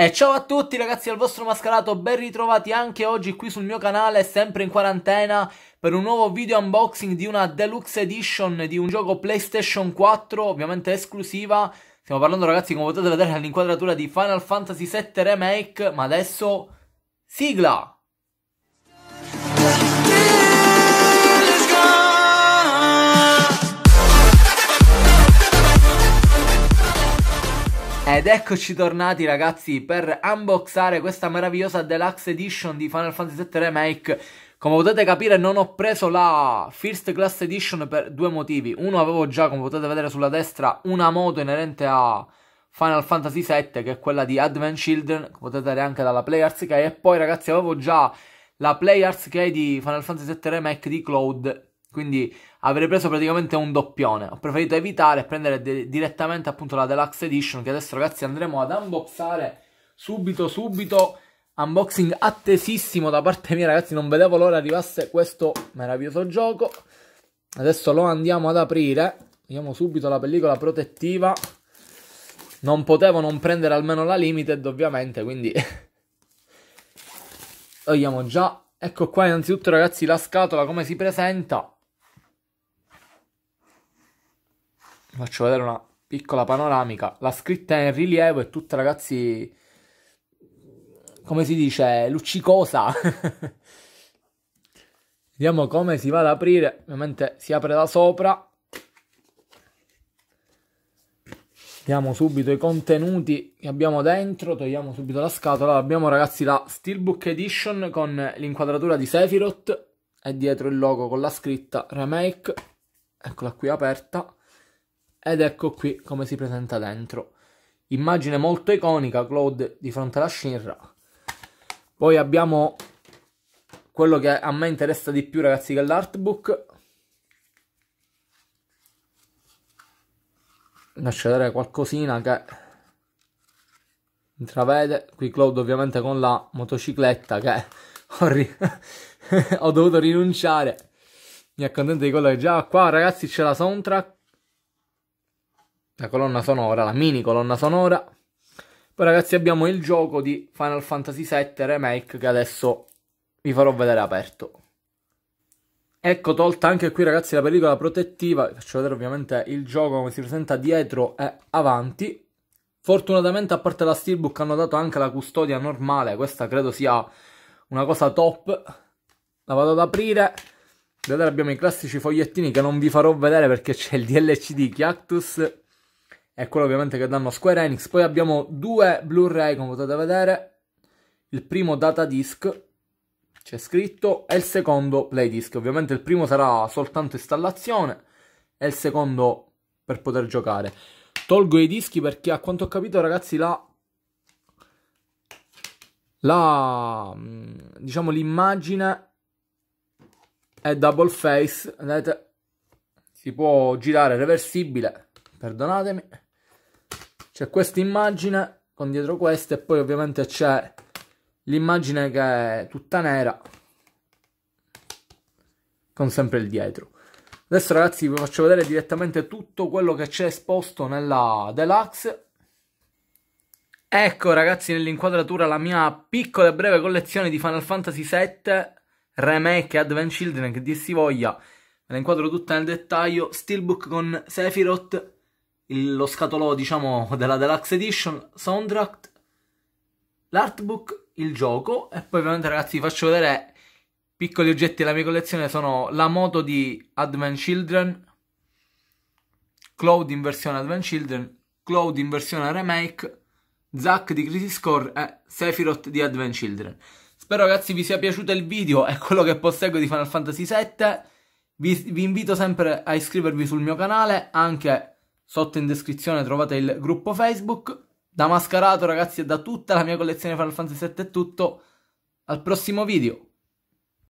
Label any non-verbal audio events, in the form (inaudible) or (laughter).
E ciao a tutti ragazzi al vostro mascherato, ben ritrovati anche oggi qui sul mio canale, sempre in quarantena, per un nuovo video unboxing di una deluxe edition di un gioco PlayStation 4, ovviamente esclusiva. Stiamo parlando ragazzi, come potete vedere, all'inquadratura di Final Fantasy VII Remake, ma adesso sigla! Ed eccoci tornati ragazzi per unboxare questa meravigliosa Deluxe Edition di Final Fantasy VII Remake come potete capire non ho preso la First Class Edition per due motivi. Uno avevo già, come potete vedere sulla destra, una moto inerente a Final Fantasy VII che è quella di Advent Children, come potete vedere anche dalla Playarts Key. E poi ragazzi avevo già la Playarts Key di Final Fantasy VII Remake di Cloud quindi avrei preso praticamente un doppione. Ho preferito evitare e prendere de- direttamente appunto la Deluxe Edition che adesso ragazzi andremo ad unboxare subito subito. Unboxing attesissimo da parte mia ragazzi, non vedevo l'ora arrivasse questo meraviglioso gioco. Adesso lo andiamo ad aprire. Vediamo subito la pellicola protettiva. Non potevo non prendere almeno la limited ovviamente, quindi... Vediamo (laughs) già Ecco qua innanzitutto ragazzi la scatola come si presenta faccio vedere una piccola panoramica. La scritta è in rilievo e tutta, ragazzi, come si dice, luccicosa. (laughs) Vediamo come si va ad aprire. Ovviamente si apre da sopra. Vediamo subito i contenuti che abbiamo dentro. Togliamo subito la scatola. Abbiamo, ragazzi, la Steelbook Edition con l'inquadratura di Sephiroth. E dietro il logo con la scritta Remake. Eccola qui aperta. Ed ecco qui come si presenta dentro. Immagine molto iconica, Claude di fronte alla Shinra. Poi abbiamo quello che a me interessa di più, ragazzi, che è l'artbook. Lascio vedere qualcosina che intravede. Qui Claude ovviamente con la motocicletta che ho, ri... (laughs) ho dovuto rinunciare. Mi accontento di quello che già qua, ragazzi, c'è la soundtrack la colonna sonora, la mini colonna sonora. Poi ragazzi abbiamo il gioco di Final Fantasy VII Remake che adesso vi farò vedere aperto. Ecco tolta anche qui ragazzi la pellicola protettiva, vi faccio vedere ovviamente il gioco come si presenta dietro e avanti. Fortunatamente a parte la steelbook hanno dato anche la custodia normale, questa credo sia una cosa top. La vado ad aprire, vedete abbiamo i classici fogliettini che non vi farò vedere perché c'è il DLC di Cactus è quello ovviamente che danno a Square Enix. Poi abbiamo due Blu-ray, come potete vedere. Il primo data disc, c'è scritto, e il secondo play disc. Ovviamente il primo sarà soltanto installazione e il secondo per poter giocare. Tolgo i dischi perché a quanto ho capito ragazzi la... La... Mm, diciamo l'immagine è double face, vedete? Si può girare reversibile, perdonatemi c'è questa immagine con dietro questa e poi ovviamente c'è l'immagine che è tutta nera con sempre il dietro. Adesso ragazzi vi faccio vedere direttamente tutto quello che c'è esposto nella Deluxe. Ecco ragazzi nell'inquadratura la mia piccola e breve collezione di Final Fantasy VII, Remake, Advent Children, che dir si voglia. Me la inquadro tutta nel dettaglio, Steelbook con Sephiroth, il, lo scatolò, diciamo, (laughs) della Deluxe Edition, soundtrack, l'artbook, il gioco e poi ovviamente ragazzi vi faccio vedere piccoli oggetti della mia collezione sono la moto di Advent Children, Cloud in versione Advent Children, Cloud in versione remake, Zack di Crisis Core e Sephiroth di Advent Children. Spero ragazzi vi sia piaciuto il video e quello che posseggo di Final Fantasy VII. Vi, vi invito sempre a iscrivervi sul mio canale, anche Sotto in descrizione trovate il gruppo Facebook. Da Mascarato ragazzi e da tutta la mia collezione Final Fantasy VII è tutto. Al prossimo video.